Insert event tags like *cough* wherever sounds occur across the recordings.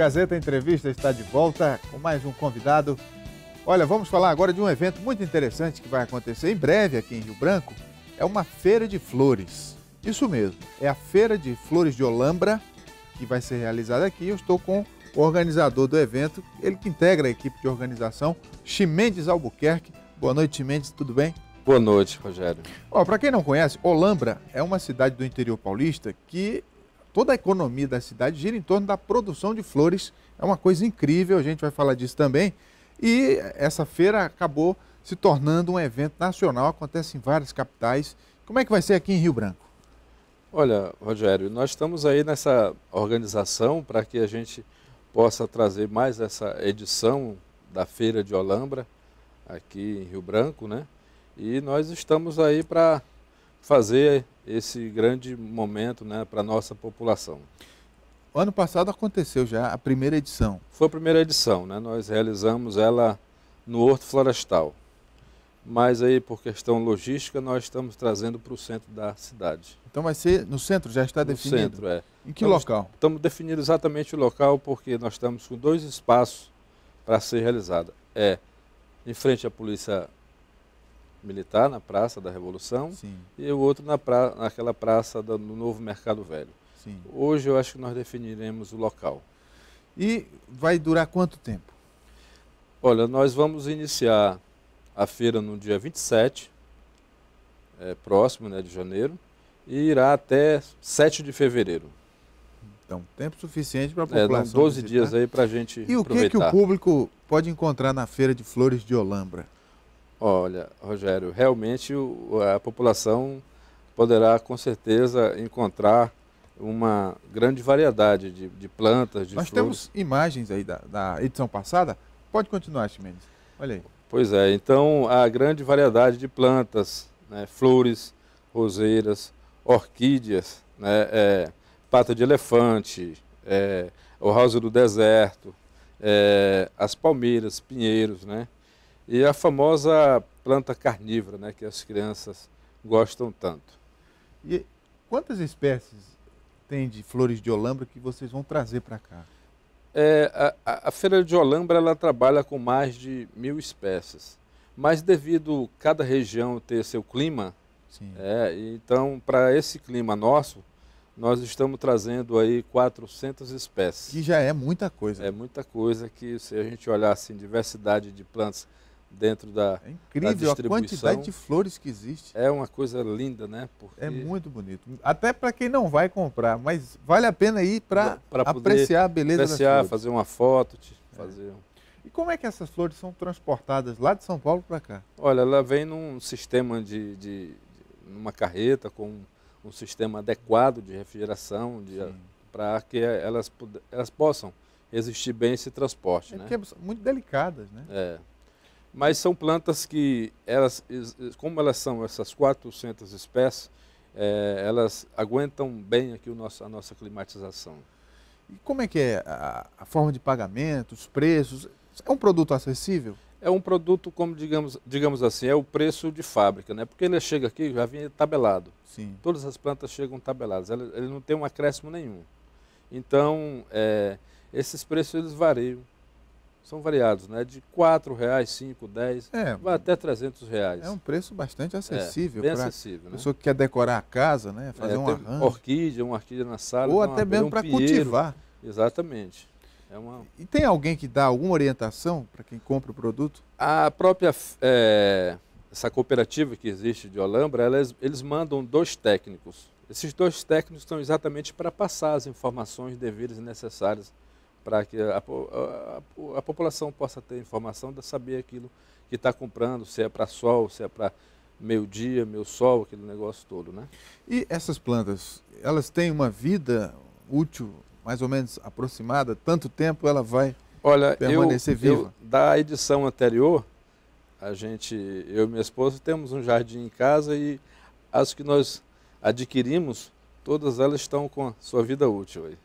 Gazeta Entrevista está de volta com mais um convidado. Olha, vamos falar agora de um evento muito interessante que vai acontecer em breve aqui em Rio Branco. É uma feira de flores. Isso mesmo, é a Feira de Flores de Olambra, que vai ser realizada aqui. Eu estou com o organizador do evento, ele que integra a equipe de organização, Chimendes Albuquerque. Boa noite, Chimendes, tudo bem? Boa noite, Rogério. Para quem não conhece, Olambra é uma cidade do interior paulista que toda a economia da cidade gira em torno da produção de flores. É uma coisa incrível, a gente vai falar disso também. E essa feira acabou se tornando um evento nacional, acontece em várias capitais. Como é que vai ser aqui em Rio Branco? Olha, Rogério, nós estamos aí nessa organização para que a gente possa trazer mais essa edição da Feira de Olambra aqui em Rio Branco, né? E nós estamos aí para fazer esse grande momento né, para a nossa população. Ano passado aconteceu já a primeira edição. Foi a primeira edição, né? nós realizamos ela no Horto Florestal. Mas aí, por questão logística, nós estamos trazendo para o centro da cidade. Então vai ser no centro, já está no definido? No centro, é. Em que estamos, local? Estamos definindo exatamente o local, porque nós estamos com dois espaços para ser realizado. É em frente à Polícia militar na Praça da Revolução Sim. e o outro na pra, naquela praça do Novo Mercado Velho. Sim. Hoje eu acho que nós definiremos o local. E vai durar quanto tempo? Olha, nós vamos iniciar a feira no dia 27, é, próximo né, de janeiro, e irá até 7 de fevereiro. Então, tempo suficiente para a é, população. É, 12 visitar. dias aí para a gente. E o que, que o público pode encontrar na Feira de Flores de Olambra? Olha, Rogério, realmente a população poderá com certeza encontrar uma grande variedade de, de plantas, de Nós flores. temos imagens aí da, da, edição passada. Pode continuar, Ximenes. Olha aí. Pois é, então a grande variedade de plantas, né, flores, roseiras, orquídeas, né, é, pata de elefante, é, o rosa do deserto, é, as palmeiras, pinheiros, né? E a famosa planta carnívora, né, que as crianças gostam tanto. E quantas espécies tem de flores de olambra que vocês vão trazer para cá? É, a, a, feira de olambra ela trabalha com mais de mil espécies, mas devido cada região ter seu clima, é, então para esse clima nosso nós estamos trazendo aí 400 espécies. Que já é muita coisa. É muita coisa que se a gente olhar assim diversidade de plantas dentro da É incrível da a quantidade de flores que existe. É uma coisa linda, né? Porque... É muito bonito. Até para quem não vai comprar, mas vale a pena ir para apreciar a beleza apreciar, fazer uma foto, é. fazer... E como é que essas flores são transportadas lá de São Paulo para cá? Olha, ela vem num sistema de, de, de numa carreta com um sistema adequado de refrigeração para que elas, elas possam resistir bem esse transporte. É né? porque são muito delicadas, né? É mas são plantas que, elas, como elas são essas 400 espécies, é, elas aguentam bem aqui o nosso, a nossa climatização. E como é que é a, a forma de pagamento, os preços? É um produto acessível? É um produto, como digamos, digamos assim, é o preço de fábrica, né? Porque ele chega aqui, já vinha tabelado. Sim. Todas as plantas chegam tabeladas, ele, ele não tem um acréscimo nenhum. Então, é, esses preços eles variam são variados, né? De R$ reais, cinco, dez, é, vai até trezentos reais. É um preço bastante é, acessível. É, bem acessível, né? pessoa que quer decorar a casa, né? É, Fazer é, um arranjo. Orquídea, uma orquídea na sala. Ou até mesmo um para cultivar. Exatamente. É uma... E tem alguém que dá alguma orientação para quem compra o produto? A própria, é, essa cooperativa que existe de Olambra, elas, eles mandam dois técnicos. Esses dois técnicos estão exatamente para passar as informações, devidas e necessárias para que a, a, a, população possa ter informação de saber aquilo que está comprando, se é para sol, se é para meio-dia, meu sol, aquele negócio todo, né? E essas plantas, elas têm uma vida útil mais ou menos aproximada? Tanto tempo ela vai Olha, permanecer eu, viva? Eu, da edição anterior, a gente, eu e minha esposa, temos um jardim em casa e as que nós adquirimos, todas elas estão com sua vida útil aí.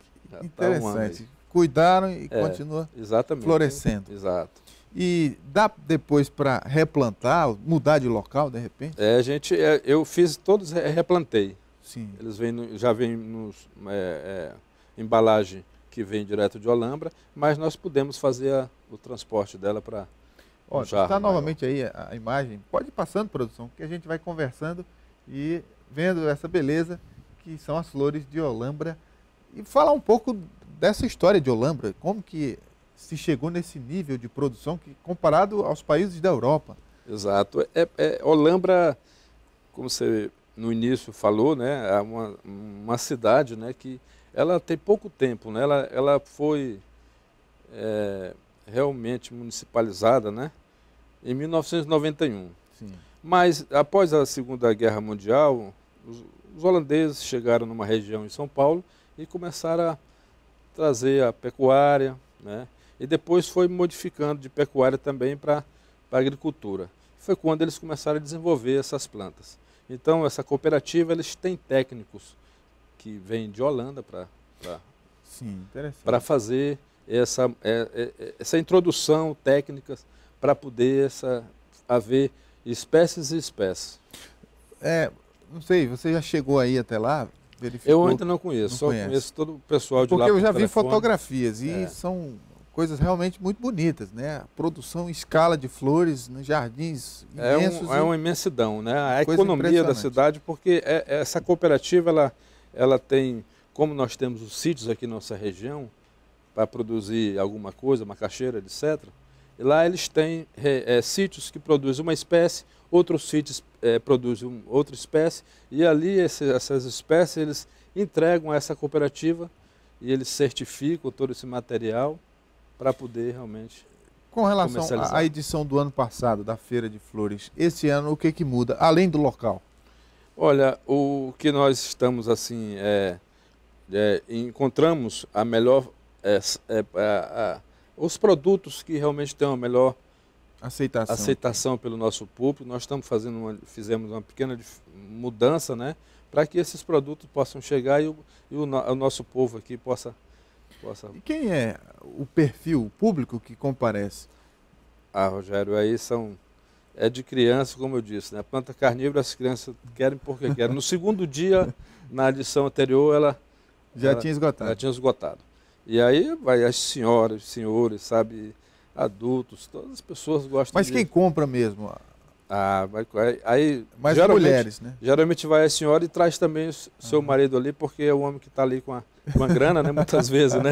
Interessante. Tá um cuidaram e é, continua exatamente, florescendo. Exato. E dá depois para replantar, mudar de local de repente? É, gente, é, eu fiz todos, replantei. Sim. Eles vêm no, já vêm nos é, é, embalagem que vem direto de Olambra, mas nós podemos fazer a, o transporte dela para Olha, está novamente aí a, a, imagem. Pode ir passando, produção, que a gente vai conversando e vendo essa beleza que são as flores de Olambra. E falar um pouco dessa história de Olambra, como que se chegou nesse nível de produção que, comparado aos países da Europa? Exato. É, é, Olambra, como você no início falou, né, é uma, uma cidade né, que ela tem pouco tempo, né, ela, ela foi é, realmente municipalizada né, em 1991. Sim. Mas após a Segunda Guerra Mundial, os, os holandeses chegaram numa região em São Paulo e começaram a trazer a pecuária, né? e depois foi modificando de pecuária também para a agricultura. Foi quando eles começaram a desenvolver essas plantas. Então, essa cooperativa, eles têm técnicos que vêm de Holanda para fazer essa, é, é, essa introdução técnicas para poder essa, haver espécies e espécies. É, não sei, você já chegou aí até lá? verificou? Eu ainda não conheço, não só conhece. conheço todo o pessoal de Porque lá. Porque eu já vi telefone. fotografias e é. são coisas realmente muito bonitas, né? A produção em escala de flores nos né, jardins é imensos. É, um, é uma imensidão, né? A economia da cidade, porque é, é, essa cooperativa, ela, ela tem, como nós temos os sítios aqui na nossa região, para produzir alguma coisa, macaxeira, etc., lá eles têm é, sítios que produzem uma espécie outros sítios é, produzem outra espécie, e ali esse, essas espécies eles entregam a essa cooperativa e eles certificam todo esse material para poder realmente com relação à edição do ano passado da Feira de Flores, esse ano o que, que muda, além do local? Olha, o que nós estamos assim, é, é, encontramos a melhor, é, é a, a, os produtos que realmente têm a melhor aceitação. aceitação pelo nosso público. Nós estamos fazendo uma, fizemos uma pequena mudança, né? Para que esses produtos possam chegar e, o, e o, o nosso povo aqui possa, possa. E quem é o perfil público que comparece? Ah, Rogério, aí são é de criança, como eu disse, né? Planta carnívora as crianças querem porque querem. No segundo dia, na edição anterior, ela já ela, tinha esgotado. Já tinha esgotado. E aí vai as senhoras, senhores, sabe, adultos, todas as pessoas gostam Mas quem compra mesmo? Ah, aí. Mais mulheres, né? Geralmente vai a senhora e traz também o seu uhum. marido ali, porque é o homem que está ali com a, com a grana, né? Muitas vezes, né?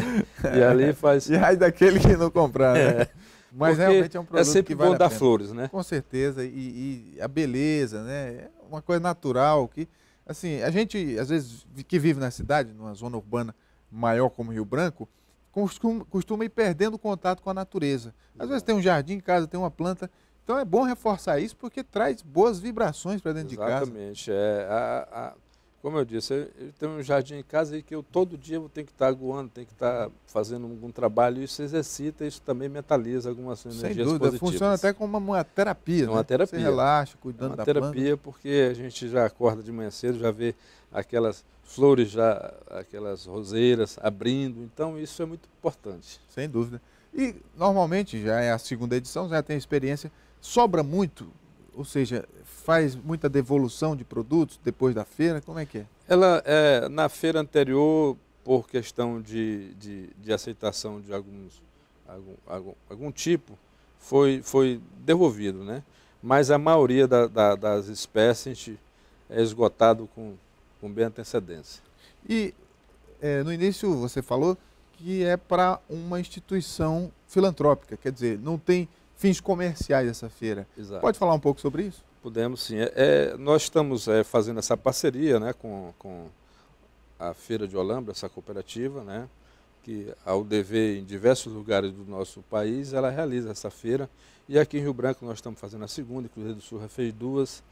E *laughs* é. ali faz. E aí daquele que não comprar, né? é. né? Mas porque realmente é um é produto é sempre que vale bom dar flores, né? Com certeza. E, e, a beleza, né? É uma coisa natural que, assim, a gente, às vezes, que vive na cidade, numa zona urbana maior como Rio Branco, costuma, costuma ir perdendo contato com a natureza. Às vezes tem um jardim em casa, tem uma planta. Então é bom reforçar isso porque traz boas vibrações para dentro Exatamente, de casa. Exatamente. É, como eu disse, eu tenho um jardim em casa e que eu todo dia vou ter que estar tá aguando, tenho que estar tá fazendo algum trabalho. Isso exercita, isso também mentaliza algumas Sem energias Sem dúvida, funciona até como uma, uma terapia. É uma né? terapia. Você relaxa, cuidando é uma da terapia planta. porque a gente já acorda de manhã cedo, já vê aquelas flores já, aquelas roseiras abrindo. Então, isso é muito importante. Sem dúvida. E, normalmente, já é a segunda edição, já tem experiência. Sobra muito, ou seja, faz muita devolução de produtos depois da feira? Como é que é? Ela, é, na feira anterior, por questão de, de, de aceitação de alguns, algum, algum, algum tipo, foi, foi devolvido, né? Mas a maioria da, da, das espécies é esgotado com com bem antecedência. E é, no início você falou que é para uma instituição filantrópica, quer dizer, não tem fins comerciais essa feira. Exato. Pode falar um pouco sobre isso? Podemos sim. É, é nós estamos é, fazendo essa parceria né, com, com a Feira de Olambra, essa cooperativa, né, que a UDV em diversos lugares do nosso país, ela realiza essa feira. E aqui em Rio Branco nós estamos fazendo a segunda, Cruzeiro do Sul já fez duas.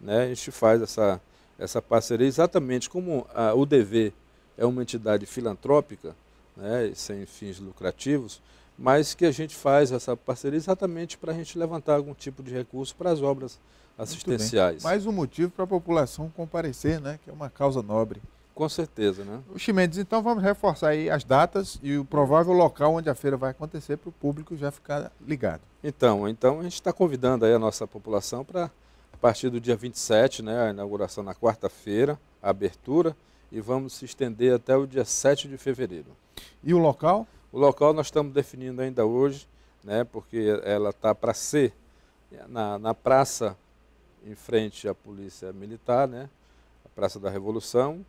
Né, a gente faz essa essa parceria, exatamente como a UDV é uma entidade filantrópica, né, sem fins lucrativos, mas que a gente faz essa parceria exatamente para a gente levantar algum tipo de recurso para as obras assistenciais. Mais um motivo para a população comparecer, né, que é uma causa nobre. Com certeza, né? Chimendes, então vamos reforçar aí as datas e o provável local onde a feira vai acontecer para o público já ficar ligado. Então, então a gente está convidando aí a nossa população para partir do dia 27, né, a inauguração na quarta-feira, a abertura, e vamos se estender até o dia 7 de fevereiro. E o local? O local nós estamos definindo ainda hoje, né, porque ela está para ser na, na praça em frente à Polícia Militar, né, a Praça da Revolução,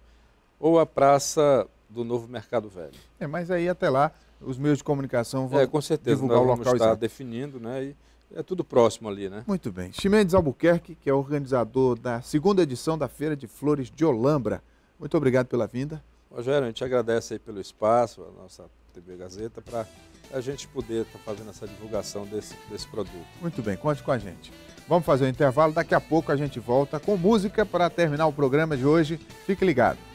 ou a Praça do Novo Mercado Velho. É, mas aí até lá os meios de comunicação vão é, com certeza, divulgar nós o local estar exato. definindo, né? E é tudo próximo ali, né? Muito bem. Chimendes Albuquerque, que é organizador da segunda edição da Feira de Flores de Olambra. Muito obrigado pela vinda. Rogério, a gente agradece aí pelo espaço, a nossa TV Gazeta, para a gente poder estar tá fazendo essa divulgação desse, desse produto. Muito bem, conte com a gente. Vamos fazer o um intervalo, daqui a pouco a gente volta com música para terminar o programa de hoje. Fique ligado.